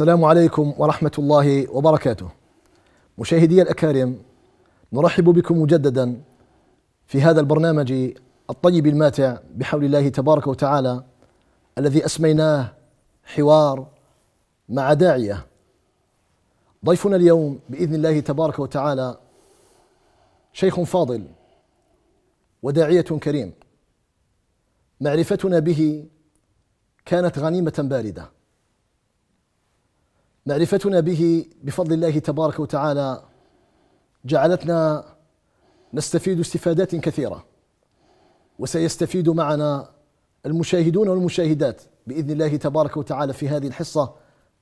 السلام عليكم ورحمة الله وبركاته. مشاهدي الأكارم نرحب بكم مجددا في هذا البرنامج الطيب الماتع بحول الله تبارك وتعالى الذي أسميناه حوار مع داعية. ضيفنا اليوم بإذن الله تبارك وتعالى شيخ فاضل وداعية كريم. معرفتنا به كانت غنيمة باردة. معرفتنا به بفضل الله تبارك وتعالى جعلتنا نستفيد استفادات كثيره وسيستفيد معنا المشاهدون والمشاهدات باذن الله تبارك وتعالى في هذه الحصه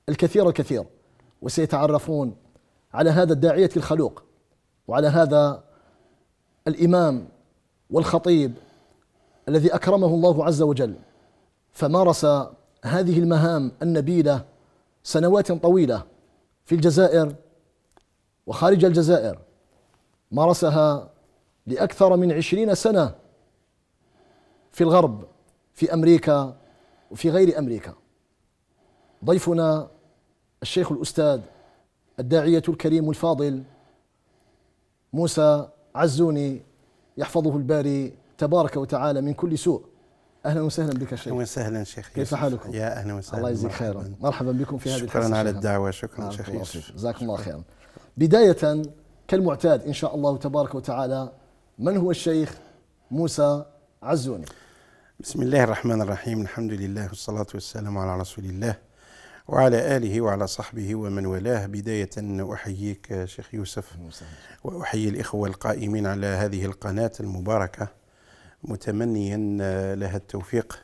الكثير الكثير وسيتعرفون على هذا الداعيه الخلوق وعلى هذا الامام والخطيب الذي اكرمه الله عز وجل فمارس هذه المهام النبيله سنوات طويلة في الجزائر وخارج الجزائر مارسها لأكثر من عشرين سنة في الغرب في أمريكا وفي غير أمريكا ضيفنا الشيخ الأستاذ الداعية الكريم الفاضل موسى عزوني يحفظه الباري تبارك وتعالى من كل سوء اهلا وسهلا بك شيخ اهلا وسهلا شيخ كيف حالكم؟ يا اهلا وسهلا الله يجزيك خيرا مرحبا بكم في هذه شكرا على الدعوه شكرا شيخ يوسف جزاكم الله خيرا بدايه كالمعتاد ان شاء الله تبارك وتعالى من هو الشيخ موسى عزوني بسم الله الرحمن الرحيم الحمد لله والصلاه والسلام على رسول الله وعلى آله وعلى صحبه ومن والاه بداية أحييك شيخ يوسف وأحيي الإخوة القائمين على هذه القناة المباركة متمنيا آه، لها التوفيق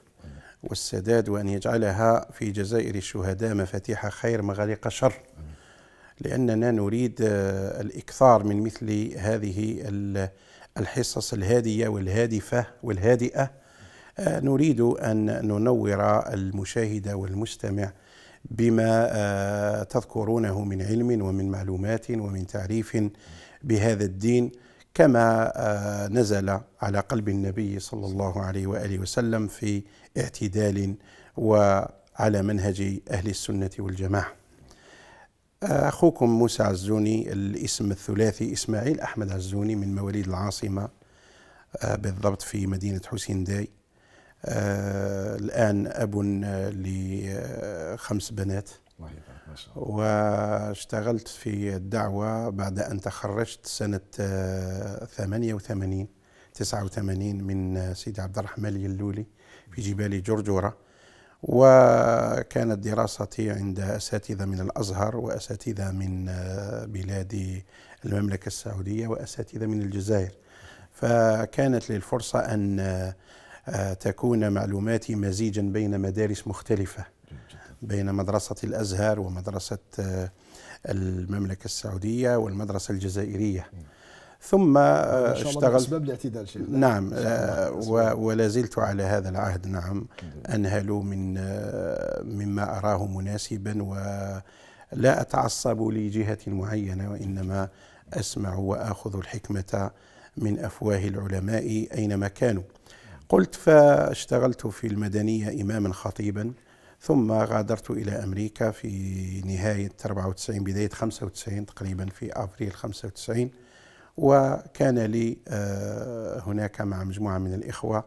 والسداد وأن يجعلها في جزائر الشهداء مفاتيح خير مغاليق شر لأننا نريد آه، الإكثار من مثل هذه الحصص الهادية والهادفة والهادئة آه، نريد أن ننور المشاهد والمستمع بما تذكرونه من علم ومن معلومات ومن تعريف بهذا الدين كما آه، نزل على قلب النبي صلى الله عليه واله وسلم في اعتدال وعلى منهج اهل السنه والجماعه. آه، اخوكم موسى عزوني الاسم الثلاثي اسماعيل احمد عزوني من مواليد العاصمه آه، بالضبط في مدينه حسين داي. الان اب لخمس بنات الله يبارك ما شاء الله واشتغلت في الدعوة بعد أن تخرجت سنة 88 آه، 89 من سيدي عبد الرحمن اليلولي في جبال جرجورة وكانت دراستي عند أساتذة من الأزهر وأساتذة من آه، بلاد المملكة السعودية وأساتذة من الجزائر فكانت لي الفرصة أن آه، تكون معلوماتي مزيجا بين مدارس مختلفة بين مدرسة الأزهر ومدرسة آه، المملكة السعودية والمدرسة الجزائرية ثم آه، اشتغلت اسباب الاعتدال شيخ نعم آه، ولا زلت على هذا العهد نعم انهل من مما اراه مناسبا ولا اتعصب لجهه معينه وانما اسمع واخذ الحكمه من افواه العلماء اينما كانوا قلت فاشتغلت في المدنيه اماما خطيبا ثم غادرت إلى أمريكا في نهاية 94 بداية 95 تقريبا في أبريل 95 وكان لي آه، هناك مع مجموعة من الإخوة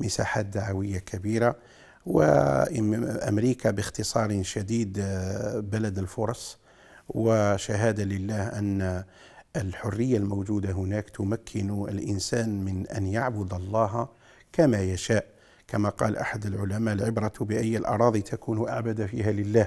مساحات دعوية كبيرة وأمريكا باختصار شديد آه، بلد الفرص وشهادة لله أن الحرية الموجودة هناك تمكن الإنسان من أن يعبد الله كما يشاء كما قال أحد العلماء العبرة بأي الأراضي تكون أعبد فيها لله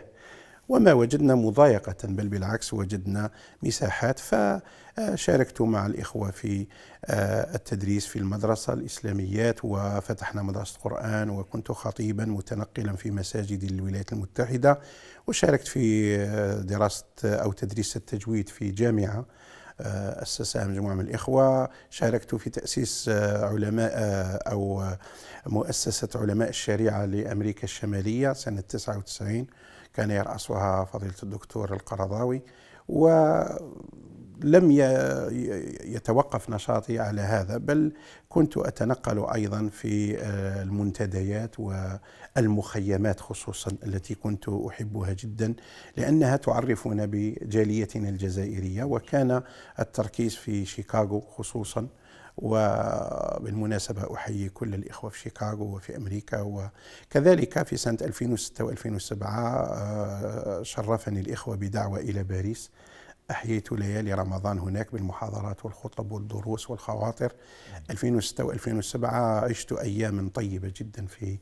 وما وجدنا مضايقة بل بالعكس وجدنا مساحات فشاركت مع الإخوة في آه، التدريس في المدرسة الإسلاميات وفتحنا مدرسة قرآن وكنت خطيبا متنقلا في مساجد الولايات المتحدة وشاركت في آه، دراسة أو تدريس التجويد في جامعة آه، أسسها مجموعة من الإخوة شاركت في تأسيس آه، علماء آه، أو مؤسسة علماء الشريعة لأمريكا الشمالية سنة 99 كان يرأسها فضيلة الدكتور القرضاوي و لم يتوقف نشاطي على هذا بل كنت أتنقل أيضا في آه، المنتديات والمخيمات خصوصا التي كنت أحبها جدا لأنها تعرفنا بجاليتنا الجزائرية وكان التركيز في شيكاغو خصوصا وبالمناسبة أحيي كل الإخوة في شيكاغو وفي أمريكا وكذلك في سنة 2006 و2007 آه، شرفني الإخوة بدعوة إلى باريس أحييت ليالي رمضان هناك بالمحاضرات والخطب والدروس والخواطر 2006 و2007 عشت أيام طيبة جدا في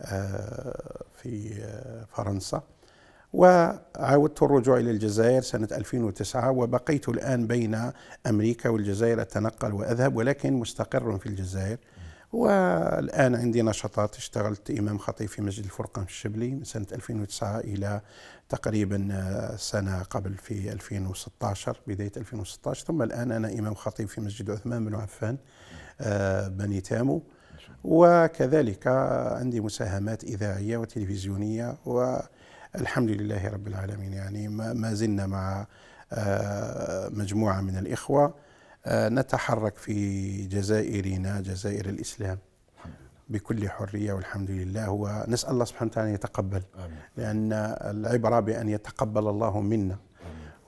آه، في آه، فرنسا وعاودت الرجوع إلى الجزائر سنة 2009 وبقيت الآن بين أمريكا والجزائر أتنقل وأذهب ولكن مستقر في الجزائر والآن عندي نشاطات اشتغلت إمام خطيب في مسجد الفرقان في الشبلي من سنة 2009 إلى تقريبا آه، سنة قبل في 2016 بداية 2016 ثم الآن أنا إمام خطيب في مسجد عثمان بن عفان آه، بني تامو وكذلك عندي مساهمات إذاعية وتلفزيونية والحمد لله رب العالمين يعني ما زلنا مع آه، مجموعة من الإخوة آه، نتحرك في جزائرنا جزائر الإسلام بكل حرية والحمد لله ونسأل الله سبحانه وتعالى أن يتقبل آمين. لأن العبرة بأن يتقبل الله منا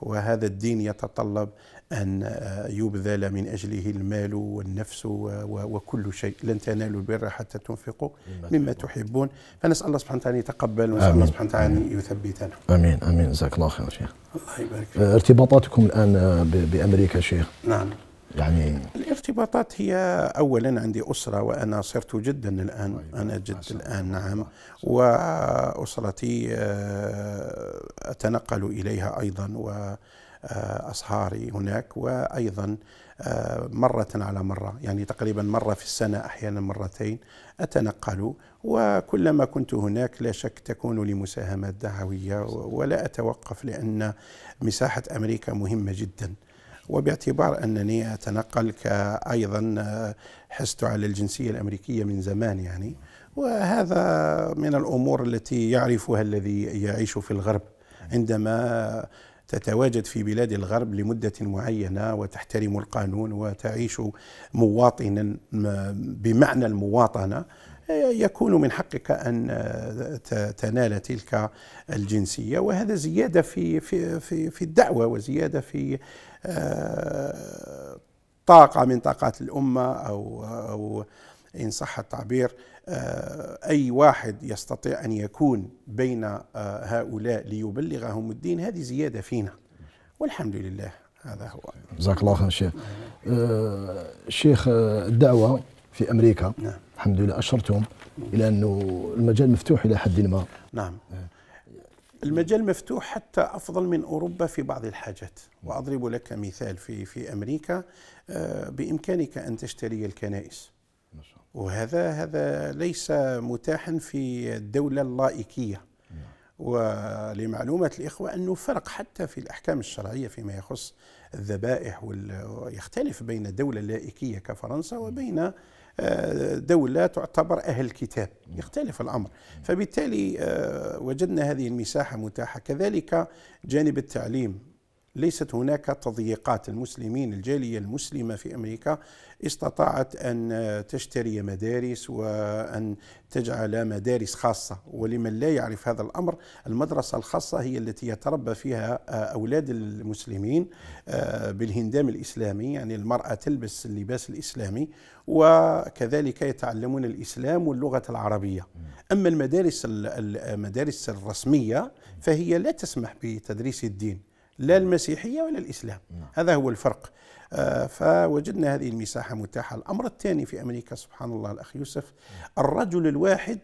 وهذا الدين يتطلب أن آه، يبذل من أجله المال والنفس وكل شيء لن تنالوا البر حتى تنفقوا مما تحبون فنسأل الله سبحانه وتعالى يتقبل ونسأل الله سبحانه وتعالى أن يثبتنا آمين آمين جزاك الله خير شيخ الله يبارك فيك آه، ارتباطاتكم الآن بأمريكا شيخ نعم يعني الارتباطات هي اولا عندي اسره وانا صرت جدا الان طيب. انا جد الان نعم واسرتي آه، اتنقل اليها ايضا واصهاري هناك وايضا آه، مرة على مرة يعني تقريبا مرة في السنة أحيانا مرتين أتنقل وكلما كنت هناك لا شك تكون لي مساهمات دعوية ولا أتوقف لأن مساحة أمريكا مهمة جدا وباعتبار أنني أتنقل كأيضا حست على الجنسية الأمريكية من زمان يعني وهذا من الأمور التي يعرفها الذي يعيش في الغرب عندما تتواجد في بلاد الغرب لمدة معينة وتحترم القانون وتعيش مواطنا بمعنى المواطنة يكون من حقك أن تنال تلك الجنسية وهذا زيادة في, في, في, في الدعوة وزيادة في آه، طاقة من طاقات الأمة أو أو إن صح التعبير آه، أي واحد يستطيع أن يكون بين آه، هؤلاء ليبلغهم الدين هذه زيادة فينا والحمد لله هذا هو جزاك الله خير شيخ شيخ الدعوة في أمريكا نعم. الحمد لله أشرتهم إلى أنه المجال مفتوح إلى حد ما نعم المجال مفتوح حتى افضل من اوروبا في بعض الحاجات واضرب لك مثال في في امريكا آه، بامكانك ان تشتري الكنائس وهذا هذا ليس متاحا في الدوله اللائكيه نعم. ولمعلومة الإخوة أنه فرق حتى في الأحكام الشرعية فيما يخص الذبائح ويختلف بين دولة لائكية كفرنسا نعم. وبين دولة تعتبر أهل الكتاب يختلف الأمر فبالتالي آه، وجدنا هذه المساحة متاحة كذلك جانب التعليم ليست هناك تضييقات المسلمين الجالية المسلمة في أمريكا استطاعت أن تشتري مدارس وأن تجعل مدارس خاصة ولمن لا يعرف هذا الأمر المدرسة الخاصة هي التي يتربى فيها أولاد المسلمين آه، بالهندام الإسلامي يعني المرأة تلبس اللباس الإسلامي وكذلك يتعلمون الإسلام واللغة العربية أما المدارس المدارس الرسمية فهي لا تسمح بتدريس الدين لا المسيحية ولا الإسلام نعم. هذا هو الفرق آه فوجدنا هذه المساحة متاحة الأمر الثاني في أمريكا سبحان الله الأخ يوسف الرجل الواحد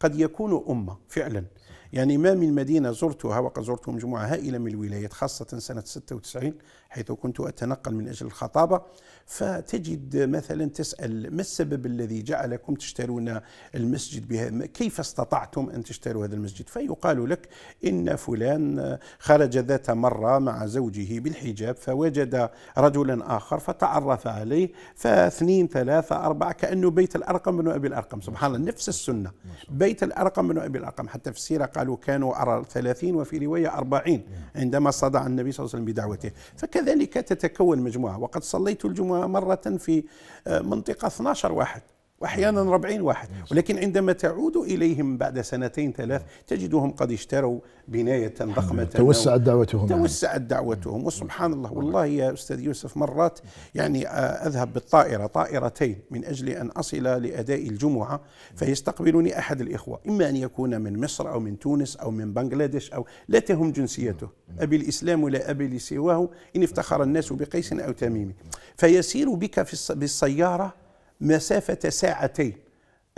قد يكون أمة فعلا يعني ما من مدينة زرتها وقد زرتهم مجموعة هائلة من الولايات خاصة سنة 96 حيث كنت أتنقل من أجل الخطابة فتجد مثلا تسأل ما السبب الذي جعلكم تشترون المسجد بهذا كيف استطعتم أن تشتروا هذا المسجد فيقال لك إن فلان خرج ذات مرة مع زوجه بالحجاب فوجد رجلا آخر فتعرف عليه فاثنين ثلاثة أربعة كأنه بيت الأرقم بن أبي الأرقم سبحان الله نفس السنة بيت الأرقم بن أبي الأرقم حتى في السيرة قالوا كانوا 30 وفي رواية 40 نعم. عندما صدع النبي صلى الله عليه وسلم بدعوته فك كذلك تتكون مجموعة وقد صليت الجمعة مرة في آه، منطقة 12 واحد واحيانا 40 واحد ولكن عندما تعود اليهم بعد سنتين ثلاث تجدهم قد اشتروا بنايه ضخمه توسعت دعوتهم يعني. توسعت دعوتهم وسبحان الله والله يا استاذ يوسف مرات يعني آه، اذهب بالطائره طائرتين من اجل ان اصل لاداء الجمعه فيستقبلني احد الاخوه اما ان يكون من مصر او من تونس او من بنغلاديش او لا تهم جنسيته نعم. نعم. ابي الاسلام ولا ابي لسواه ان افتخر الناس بقيس او تميم فيسير بك في بالسياره مسافة ساعتين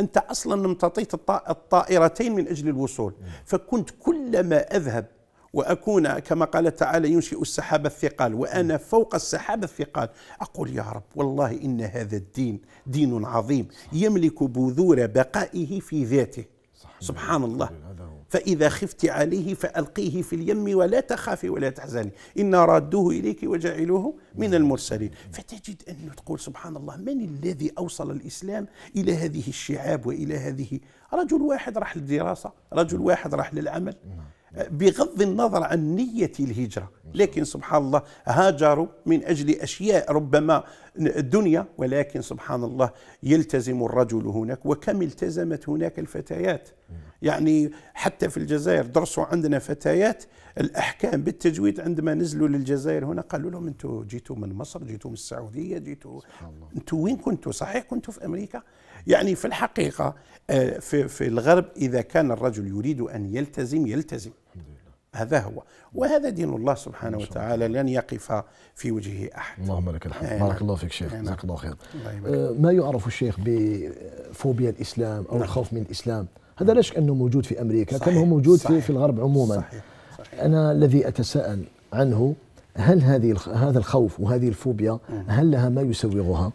أنت أصلا امتطيت الطائرتين من أجل الوصول فكنت كلما أذهب وأكون كما قال تعالى ينشئ السحاب الثقال وأنا فوق السحاب الثقال أقول يا رب والله إن هذا الدين دين عظيم يملك بذور بقائه في ذاته سبحان الله فإذا خفت عليه فألقيه في اليم ولا تخافي ولا تحزني إنا رادوه إليك وجعلوه من المرسلين فتجد أنه تقول سبحان الله من الذي أوصل الإسلام إلى هذه الشعاب وإلى هذه رجل واحد راح للدراسة رجل واحد راح للعمل بغض النظر عن نية الهجرة لكن سبحان الله هاجروا من أجل أشياء ربما الدنيا ولكن سبحان الله يلتزم الرجل هناك وكم التزمت هناك الفتيات يعني حتى في الجزائر درسوا عندنا فتيات الأحكام بالتجويد عندما نزلوا للجزائر هنا قالوا لهم أنتوا جيتوا من مصر جيتوا من السعودية جيتوا أنتوا وين كنتوا صحيح كنتوا في أمريكا يعني في الحقيقة آه، في, في الغرب إذا كان الرجل يريد أن يلتزم يلتزم هذا هو وهذا دين الله سبحانه وتعالى لن يقف في وجهه أحد اللهم لك الحمد آه، بارك نعم. الله فيك شيخ آه، نعم. جزاك الله خير ما يعرف الشيخ بفوبيا الإسلام أو نعم. الخوف من الإسلام هذا لا شك أنه موجود في أمريكا صحيح. كما هو موجود صحيح. في الغرب عموما صحيح. صحيح. أنا الذي أتساءل عنه هل هذه هذا الخوف وهذه الفوبيا هل لها ما يسوغها؟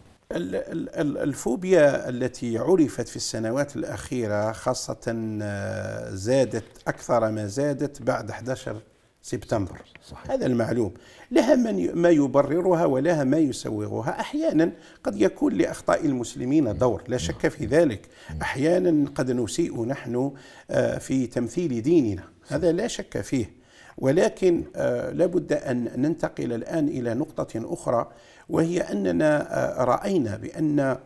الفوبيا التي عرفت في السنوات الأخيرة خاصة آه، زادت أكثر ما زادت بعد 11 سبتمبر صحيح. هذا المعلوم لها من ما يبررها ولها ما يسوغها أحيانا قد يكون لأخطاء المسلمين دور لا شك في ذلك أحيانا قد نسيء نحن آه، في تمثيل ديننا هذا لا شك فيه ولكن آه، لابد أن ننتقل الآن إلى نقطة أخرى وهي أننا آه، رأينا بأن آه،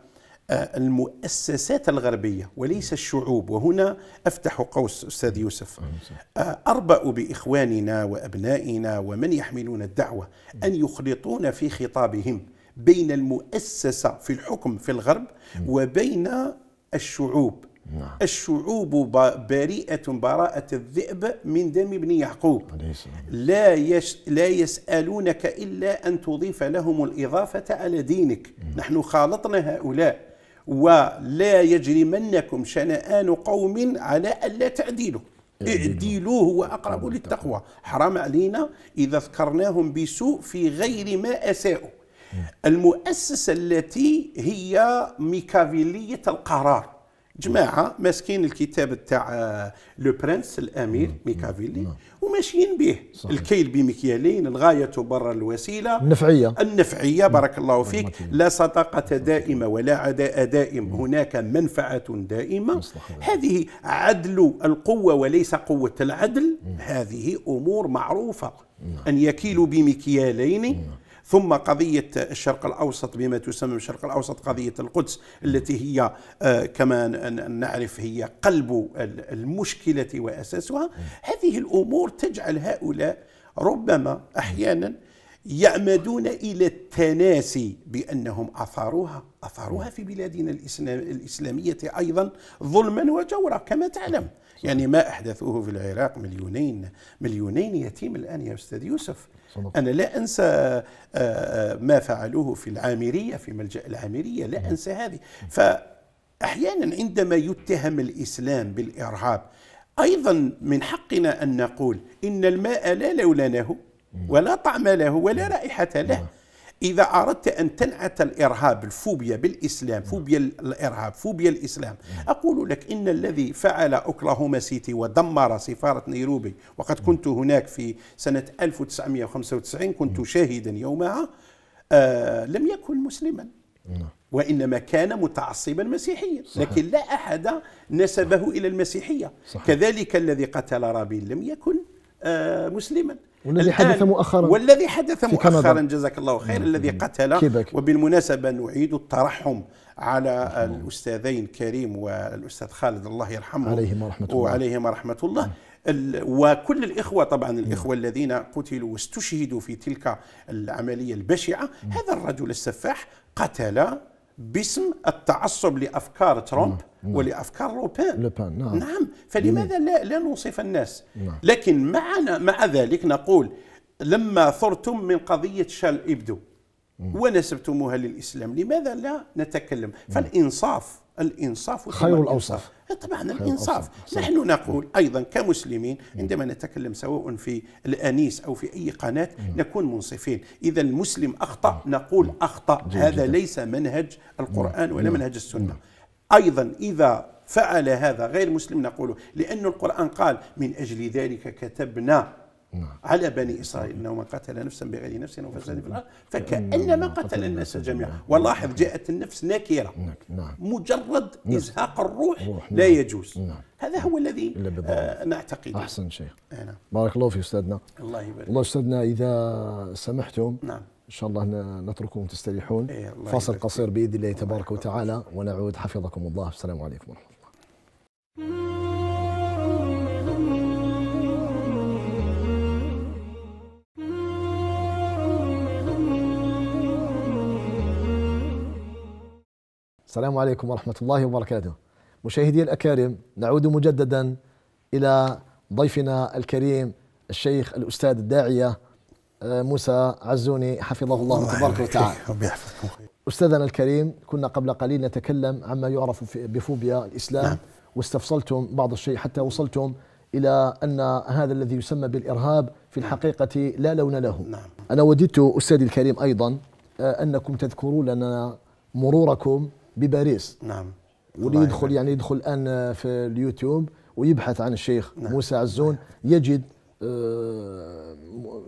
المؤسسات الغربية وليس الشعوب وهنا أفتح قوس أستاذ يوسف آه، أربأ بإخواننا وأبنائنا ومن يحملون الدعوة أن يخلطون في خطابهم بين المؤسسة في الحكم في الغرب وبين الشعوب نعم. الشعوب بريئة براءة الذئب من دم ابن يعقوب لا, يش لا يسألونك إلا أن تضيف لهم الإضافة على دينك مم. نعم. نحن خالطنا هؤلاء ولا يجرمنكم شنآن قوم على ألا تعديلوا اعدلوه هو أقرب للتقوى حرام علينا إذا ذكرناهم بسوء في غير ما أساءوا نعم. المؤسسة التي هي ميكافيلية القرار جماعه ماسكين الكتاب تاع آه، لو برنس الامير ميكافيلي وماشيين به الكيل بمكيالين الغايه تبرر الوسيله النفعيه النفعيه بارك الله فيك لا صداقه دائمه ولا عداء دائم هناك منفعه دائمه هذه عدل القوه وليس قوه العدل هذه امور معروفه ان يكيلوا بمكيالين ثم قضية الشرق الأوسط بما تسمى الشرق الأوسط قضية القدس التي هي آه، كما نعرف هي قلب المشكلة وأساسها هذه الأمور تجعل هؤلاء ربما أحيانا يعمدون إلى التناسي بأنهم أثاروها أثاروها في بلادنا الإسلام الإسلامية أيضا ظلما وجورا كما تعلم يعني ما أحدثوه في العراق مليونين مليونين يتيم الآن يا أستاذ يوسف أنا لا أنسى آه، آه، ما فعلوه في العامرية في ملجأ العامرية لا أنسى هذه فأحيانا عندما يتهم الإسلام بالإرهاب أيضا من حقنا أن نقول إن الماء لا لون له ولا طعم له ولا رائحة له إذا أردت أن تنعت الإرهاب الفوبيا بالإسلام نعم. فوبيا الإرهاب فوبيا الإسلام نعم. أقول لك إن الذي فعل أوكلاهوما سيتي ودمر سفارة نيروبي وقد كنت هناك في سنة 1995 كنت نعم. شاهدا يومها آه لم يكن مسلما وإنما كان متعصبا مسيحيا صحيح. لكن لا أحد نسبه إلى المسيحية صحيح. كذلك الذي قتل رابين لم يكن آه مسلما والذي حدث مؤخرا والذي حدث مؤخرا جزاك الله خير نعم. الذي قتل وبالمناسبه نعيد الترحم على الاستاذين كريم والاستاذ خالد الله يرحمه عليهما رحمه الله وعليهما رحمه الله نعم. وكل الإخوة طبعا نعم. الإخوة الذين قتلوا واستشهدوا في تلك العملية البشعة هذا الرجل السفاح قتل باسم التعصب لافكار ترامب نعم. نعم. ولافكار لوبان لوبان نعم نعم فلماذا لا, لا نوصف الناس نعم. لكن معنا مع ذلك نقول لما ثرتم من قضيه شال ابدو ونسبتموها للاسلام لماذا لا نتكلم فالانصاف الإنصاف خير الأوصاف إيه، طبعا الانصاف نحن نقول ايضا كمسلمين عندما نتكلم سواء في الانيس او في اي قناه نكون منصفين اذا المسلم اخطا نقول اخطا هذا ليس منهج القران ولا منهج السنه ايضا اذا فعل هذا غير مسلم نقوله لأن القرآن قال من أجل ذلك كتبنا نعم. على بني إسرائيل إنه من قتل نفسا بغير نفس وفساد في نعم. الأرض فكأنما قتل الناس جميعا نعم. ولاحظ جاءت النفس نكرة نعم. مجرد نعم. إزهاق الروح نعم. لا يجوز نعم. هذا هو نعم. الذي آه نعتقد أحسن شيخ آه، نعم. بارك الله في أستاذنا الله يبارك الله أستاذنا إذا سمحتم نعم ان شاء الله نترككم تستريحون إيه، فاصل قصير باذن الله تبارك وتعالى ونعود حفظكم الله السلام عليكم ورحمه الله السلام عليكم ورحمة الله وبركاته مشاهدي الأكارم نعود مجددا إلى ضيفنا الكريم الشيخ الأستاذ الداعية آه، موسى عزوني حفظه الله تبارك وتعالى ربي يحفظكم أستاذنا الكريم كنا قبل قليل نتكلم عما يعرف بفوبيا الإسلام نعم. واستفصلتم بعض الشيء حتى وصلتم إلى أن هذا الذي يسمى بالإرهاب في نعم. الحقيقة لا لون له نعم. أنا وددت أستاذي الكريم أيضا آه، أنكم تذكروا لنا مروركم بباريس نعم واللي يدخل يعني يدخل الان في اليوتيوب ويبحث عن الشيخ نعم. موسى عزون يجد آه،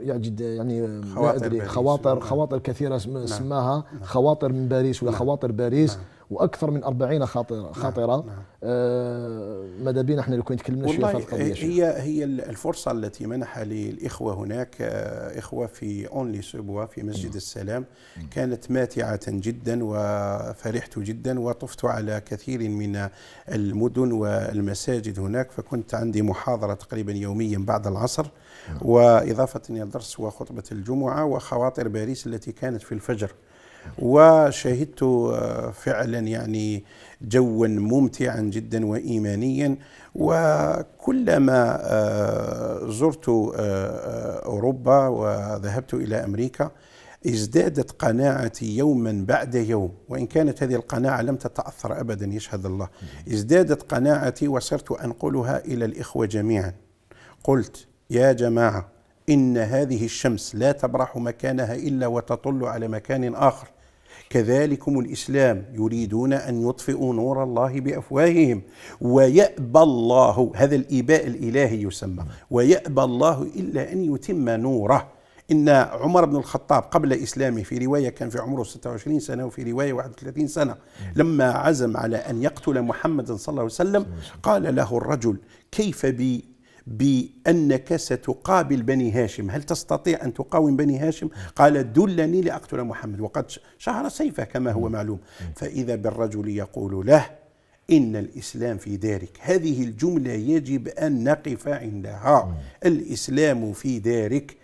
يجد يعني خواطر ما أدري خواطر, نعم. خواطر كثيره نعم. سماها نعم. خواطر من باريس ولا نعم. خواطر باريس نعم. واكثر من 40 خاطره نعم، خاطره نعم. آه ماذا بينا احنا لو كنا تكلمنا شويه في القضيه هي هي الفرصه التي منحها للاخوه هناك آه، اخوه في اونلي سوبوا في مسجد مم. نعم. السلام نعم. كانت ماتعه جدا وفرحت جدا وطفت على كثير من المدن والمساجد هناك فكنت عندي محاضره تقريبا يوميا بعد العصر مم. واضافه الى الدرس وخطبه الجمعه وخواطر باريس التي كانت في الفجر وشهدت آه، فعلا يعني جوا ممتعا جدا وايمانيا وكلما آه، زرت آه، اوروبا وذهبت الى امريكا ازدادت قناعتي يوما بعد يوم وان كانت هذه القناعه لم تتاثر ابدا يشهد الله ازدادت قناعتي وصرت انقلها الى الاخوه جميعا قلت يا جماعه إن هذه الشمس لا تبرح مكانها إلا وتطل على مكان آخر كذلكم الإسلام يريدون أن يطفئوا نور الله بأفواههم ويأبى الله هذا الإباء الإلهي يسمى ويأبى الله إلا أن يتم نوره إن عمر بن الخطاب قبل إسلامه في رواية كان في عمره 26 سنة وفي رواية 31 سنة لما عزم على أن يقتل محمدا صلى الله عليه وسلم قال له الرجل كيف بي بأنك ستقابل بني هاشم هل تستطيع أن تقاوم بني هاشم قال دلني لأقتل محمد وقد شهر سيفه كما هو معلوم فإذا بالرجل يقول له إن الإسلام في دارك هذه الجملة يجب أن نقف عندها الإسلام في دارك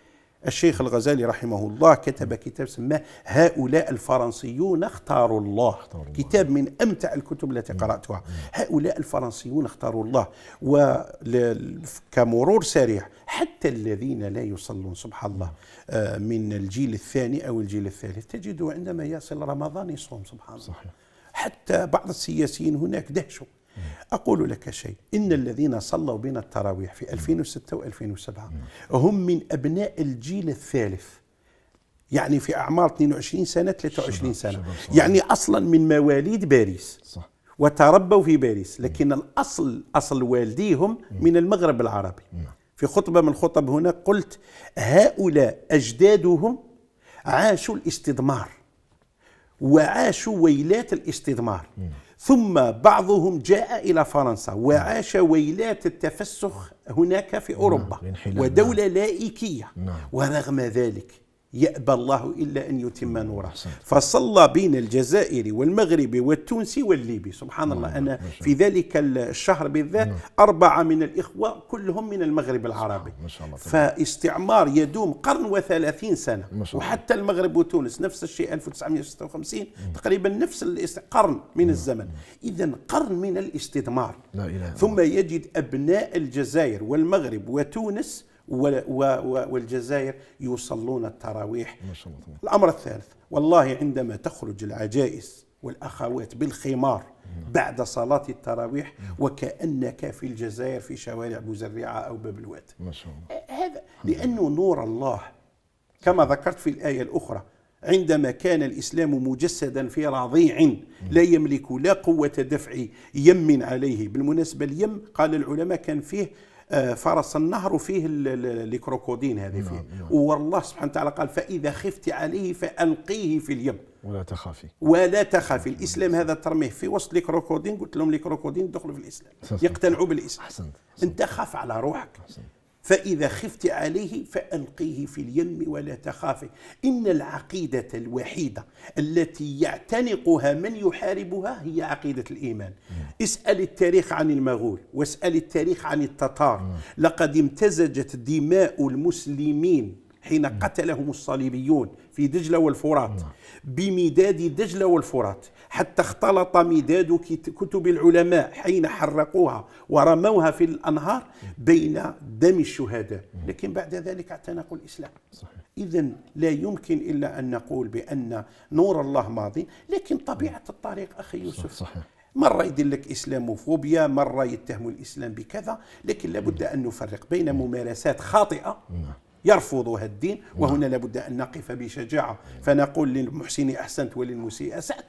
الشيخ الغزالي رحمه الله كتب كتاب سماه هؤلاء الفرنسيون اختاروا الله كتاب من أمتع الكتب التي قرأتها هؤلاء الفرنسيون اختاروا الله وكمرور سريع حتى الذين لا يصلون سبحان الله آه، من الجيل الثاني أو الجيل الثالث تجدوا عندما يصل رمضان يصوم سبحان الله صحيح. حتى بعض السياسيين هناك دهشوا أقول لك شيء إن الذين صلوا بنا التراويح في 2006 و2007 هم من أبناء الجيل الثالث يعني في أعمار 22 سنة 23 سنة يعني أصلا من مواليد باريس صح وتربوا في باريس لكن الأصل أصل والديهم من المغرب العربي نعم. في خطبة من الخطب هنا قلت هؤلاء أجدادهم عاشوا الاستدمار وعاشوا ويلات الاستدمار ثم بعضهم جاء إلى فرنسا وعاش ويلات التفسخ هناك في أوروبا نعم، ودولة نعم. لائكية نعم. ورغم ذلك يأبى الله إلا أن يتم نوره فصلى بين الجزائري والمغربي والتونسي والليبي سبحان الله أنا في ذلك الشهر بالذات أربعة من الإخوة كلهم من المغرب العربي فاستعمار يدوم قرن وثلاثين سنة وحتى المغرب وتونس نفس الشيء 1956 تقريبا نفس قرن من الزمن إذا قرن من الاستثمار ثم يجد أبناء الجزائر والمغرب وتونس والجزائر يصلون التراويح ما شاء الله الأمر الثالث والله عندما تخرج العجائز والأخوات بالخمار نعم. بعد صلاة التراويح نعم. وكأنك في الجزائر في شوارع مزرعة أو باب ما شاء الله هذا نعم. لأنه نور الله كما ذكرت في الآية الأخرى عندما كان الإسلام مجسدا في رضيع لا يملك لا قوة دفع يم عليه بالمناسبة اليم قال العلماء كان فيه فرس النهر فيه الكروكودين هذه نعم، فيه نعم. والله سبحانه وتعالى قال فإذا خفت عليه فألقيه في اليم ولا تخافي ولا تخافي نعم، الاسلام هذا ترميه في وسط الكروكودين قلت لهم الكروكودين دخلوا في الاسلام يقتنعوا بالاسلام أحسنت. انت خاف على روحك أحسنت. فإذا خفت عليه فألقيه في اليم ولا تخافي إن العقيدة الوحيدة التي يعتنقها من يحاربها هي عقيدة الإيمان اسأل التاريخ عن المغول واسأل التاريخ عن التتار لقد امتزجت دماء المسلمين حين قتلهم الصليبيون في دجلة والفرات بمداد دجلة والفرات حتى اختلط مداد كتب العلماء حين حرقوها ورموها في الأنهار بين دم الشهداء لكن بعد ذلك اعتنقوا الإسلام إذا لا يمكن إلا أن نقول بأن نور الله ماضي لكن طبيعة الطريق أخي يوسف صحيح. مرة يدلك لك إسلاموفوبيا مرة يتهم الإسلام بكذا لكن لابد أن نفرق بين ممارسات خاطئة نعم. يرفض هذا الدين وهنا نعم. لابد أن نقف بشجاعة فنقول للمحسن أحسنت وللمسيء أسأت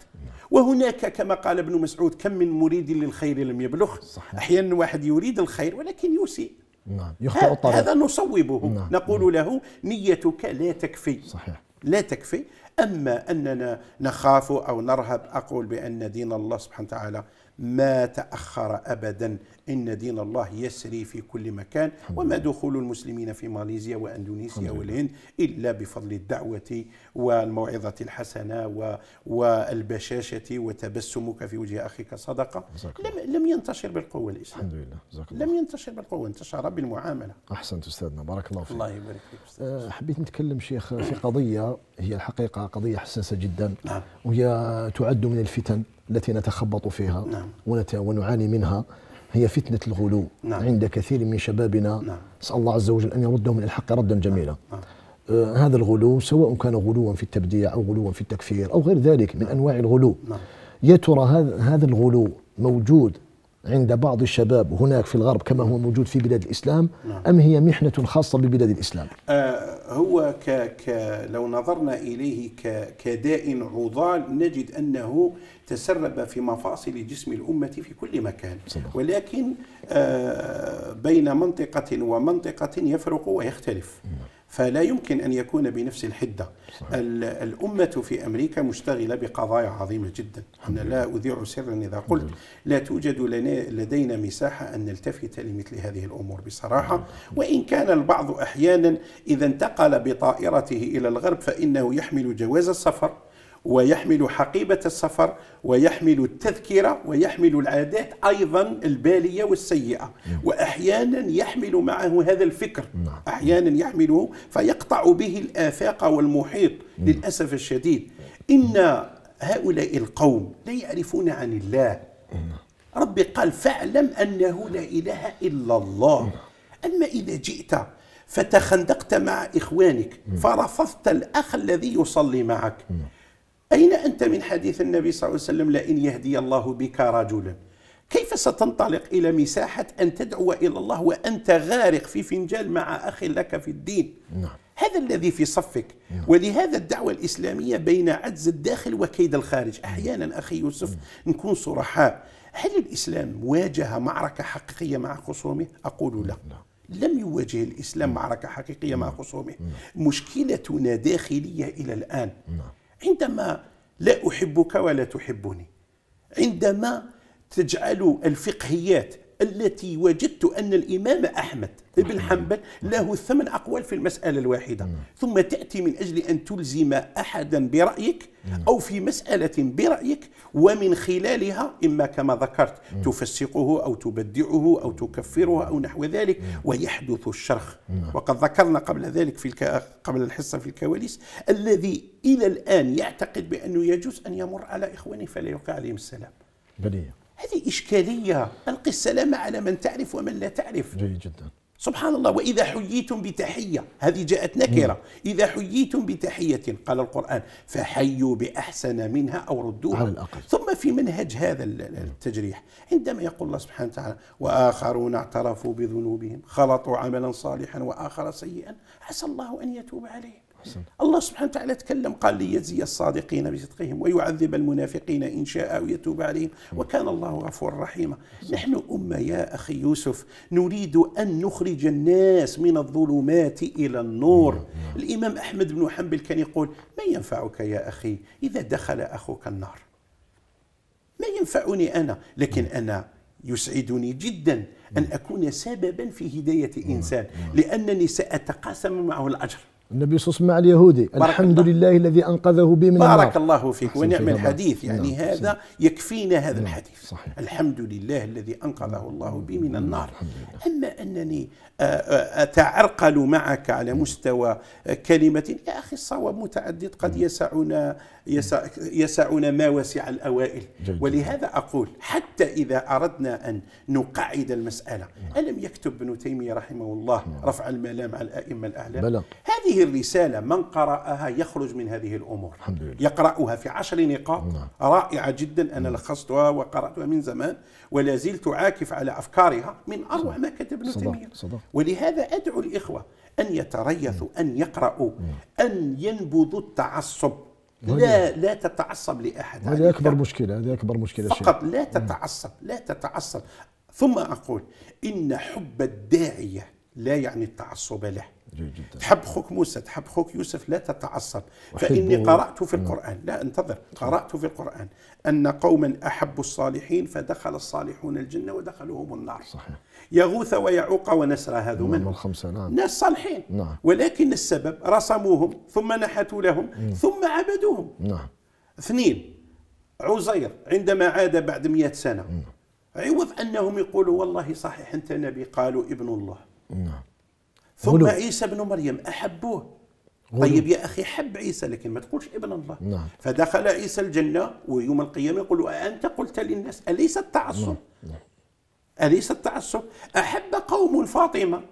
وهناك كما قال ابن مسعود كم من مريد للخير لم يبلغ صحيح. أحيانا واحد يريد الخير ولكن يسيء نعم يخطئ الطريق هذا نصوبه نعم. نقول نعم. له نيتك لا تكفي صحيح لا تكفي أما أننا نخاف أو نرهب أقول بأن دين الله سبحانه وتعالى ما تأخر أبدا إن دين الله يسري في كل مكان وما دخول المسلمين في ماليزيا وأندونيسيا والهند إلا بفضل الدعوة والموعظة الحسنة والبشاشة وتبسمك في وجه أخيك صدقة لم, لم ينتشر بالقوة الإسلام الحمد لله لم ينتشر بالقوة انتشر بالمعاملة أحسنت أستاذنا بارك الله فيك الله يبارك فيك آه، حبيت نتكلم شيخ في قضية هي الحقيقة قضية حساسة جدا نعم. وهي تعد من الفتن التي نتخبط فيها نعم. ونعاني منها هي فتنة الغلو نعم. عند كثير من شبابنا نعم. سأل الله عز وجل أن يردهم من الحق ردا نعم. جميلا نعم. آه هذا الغلو سواء كان غلوا في التبديع أو غلوا في التكفير أو غير ذلك من نعم. أنواع الغلو نعم. يا ترى هذا الغلو موجود عند بعض الشباب هناك في الغرب كما هو موجود في بلاد الإسلام نعم. أم هي محنة خاصة ببلاد الإسلام آه هو ك ك لو نظرنا إليه ك كداء عضال نجد أنه تسرب في مفاصل جسم الأمة في كل مكان ولكن آه بين منطقة ومنطقة يفرق ويختلف نعم. فلا يمكن أن يكون بنفس الحدة صحيح. الأمة في أمريكا مشتغلة بقضايا عظيمة جدا أنا لا أذيع سرا إذا قلت لا توجد لدينا مساحة أن نلتفت لمثل هذه الأمور بصراحة نعم. وإن كان البعض أحيانا إذا انتقل بطائرته إلى الغرب فإنه يحمل جواز السفر ويحمل حقيبة السفر ويحمل التذكرة ويحمل العادات أيضا البالية والسيئة نعم. وأحيانا يحمل معه هذا الفكر نعم. أحيانا يحمله فيقطع به الآفاق والمحيط نعم. للأسف الشديد إن هؤلاء القوم لا يعرفون عن الله ربي قال فاعلم أنه لا إله إلا الله أما إذا جئت فتخندقت مع إخوانك فرفضت الأخ الذي يصلي معك أين أنت من حديث النبي صلى الله عليه وسلم لئن يهدي الله بك رجلا كيف ستنطلق إلى مساحة أن تدعو إلى الله وأنت غارق في فنجال مع أخ لك في الدين نعم. هذا الذي في صفك نعم. ولهذا الدعوة الإسلامية بين عجز الداخل وكيد الخارج أحيانا أخي يوسف نعم. نكون صرحاء هل الإسلام واجه معركة حقيقية مع خصومه؟ أقول لا نعم. لم يواجه الإسلام نعم. معركة حقيقية مع نعم. خصومه نعم. مشكلتنا داخلية إلى الآن نعم. عندما لا أحبك ولا تحبني عندما تجعل الفقهيات التي وجدت أن الإمام أحمد بن نعم. حنبل له ثمن أقوال في المسألة الواحدة نعم. ثم تأتي من أجل أن تلزم أحدا برأيك نعم. أو في مسألة برأيك ومن خلالها إما كما ذكرت تفسقه أو تبدعه أو تكفره أو نحو ذلك ويحدث الشرخ وقد ذكرنا قبل ذلك في الك... قبل الحصة في الكواليس الذي إلى الآن يعتقد بأنه يجوز أن يمر على إخوانه فلا يقع عليهم السلام بليه هذه إشكالية ألقي السلام على من تعرف ومن لا تعرف جيد جدا سبحان الله وإذا حييتم بتحية هذه جاءت نكرة إذا حييتم بتحية قال القرآن فحيوا بأحسن منها أو ردوها على الأقل ثم في منهج هذا التجريح عندما يقول الله سبحانه وتعالى وآخرون اعترفوا بذنوبهم خلطوا عملا صالحا وآخر سيئا عسى الله أن يتوب عليهم حسن. الله سبحانه وتعالى تكلم قال ليجزي الصادقين بصدقهم ويعذب المنافقين إن شاء ويتوب عليهم وكان الله غفورا رحيما نحن أمة يا أخي يوسف نريد أن نخرج الناس من الظلمات إلى النور الإمام أحمد بن حنبل كان يقول ما ينفعك يا أخي إذا دخل أخوك النار ما ينفعني أنا لكن أنا يسعدني جدا أن أكون سببا في هداية إنسان لأنني سأتقاسم معه الأجر النبي صلى الله عليه وسلم اليهودي الحمد الله. لله الذي انقذه بي من بارك النار بارك الله فيك ونعم الحديث يعني نعم. هذا يكفينا هذا نعم. الحديث صحيح. الحمد لله الذي انقذه الله بي من نعم، النار اما انني آه، آه، اتعرقل معك على مستوى آه، كلمه يا اخي الصواب متعدد قد نعم. يسعنا يسعنا ما وسع الاوائل جميل. ولهذا اقول حتى اذا اردنا ان نقعد المساله نعم. الم يكتب ابن تيميه رحمه الله رفع الملام على الائمه الاعلام هذه هذه الرسالة من قرأها يخرج من هذه الأمور الحمد لله. يقرأها في عشر نقاط نعم. رائعة جدا أنا نعم. لخصتها وقرأتها من زمان ولا زلت عاكف على أفكارها من أروع ما كتب ابن تيمية ولهذا أدعو الإخوة أن يتريثوا نعم. أن يقرأوا نعم. أن ينبذوا التعصب لا لا تتعصب لأحد هذه أكبر مشكلة هذه أكبر مشكلة فقط لا تتعصب لا تتعصب ثم أقول إن حب الداعية لا يعني التعصب له جدا. تحب خوك موسى تحب خوك يوسف لا تتعصب فإني قرأت في القرآن لا انتظر قرأت في القرآن أن قوما أحبوا الصالحين فدخل الصالحون الجنة ودخلوهم النار صحيح. يغوث ويعوق ونسر هذو من الخمسة نعم. ناس صالحين نعم. ولكن السبب رسموهم ثم نحتوا لهم ثم عبدوهم نعم. اثنين عزير عندما عاد بعد مئة سنة عوض أنهم يقولوا والله صحيح أنت نبي قالوا ابن الله نعم ثم غلو. عيسى بن مريم أحبوه غلو. طيب يا أخي حب عيسى لكن ما تقولش ابن الله نعم. فدخل عيسى الجنة ويوم القيامة يقول أنت قلت للناس أليس التعصب نعم،, نعم. أليس التعصب أحب قوم فاطمة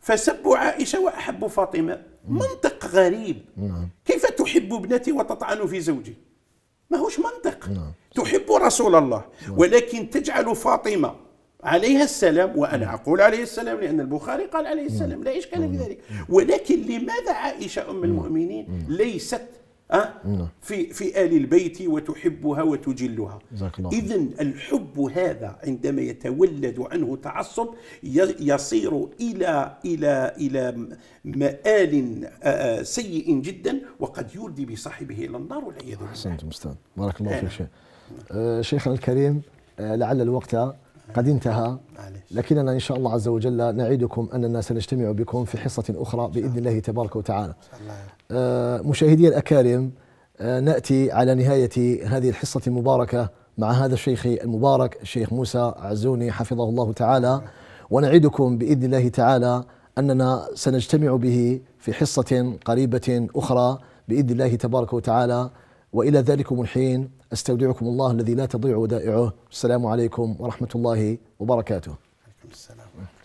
فسبوا عائشة وأحبوا فاطمة نعم. منطق غريب نعم. كيف تحب ابنتي وتطعن في زوجي ما هوش منطق نعم. تحب رسول الله نعم. ولكن تجعل فاطمة عليها السلام وأنا نعم. أقول عليه السلام لأن البخاري قال عليه السلام لا إشكال في نعم. ذلك ولكن لماذا عائشة أم نعم. المؤمنين ليست في في آل البيت وتحبها وتجلها إذا الحب هذا عندما يتولد عنه تعصب يصير إلى إلى إلى مآل سيء جدا وقد يودي بصاحبه إلى النار والعياذ بالله أحسنتم أستاذ بارك الله فيك آه، شيخنا الكريم آه، لعل الوقت قد انتهى لكننا إن شاء الله عز وجل نعيدكم أننا سنجتمع بكم في حصة أخرى بإذن الله تبارك وتعالى آه، مشاهدي الأكارم آه، نأتي على نهاية هذه الحصة المباركة مع هذا الشيخ المبارك الشيخ موسى عزوني حفظه الله تعالى ونعدكم بإذن الله تعالى أننا سنجتمع به في حصة قريبة أخرى بإذن الله تبارك وتعالى وإلى ذلكم الحين استودعكم الله الذي لا تضيع ودائعه السلام عليكم ورحمه الله وبركاته. السلام.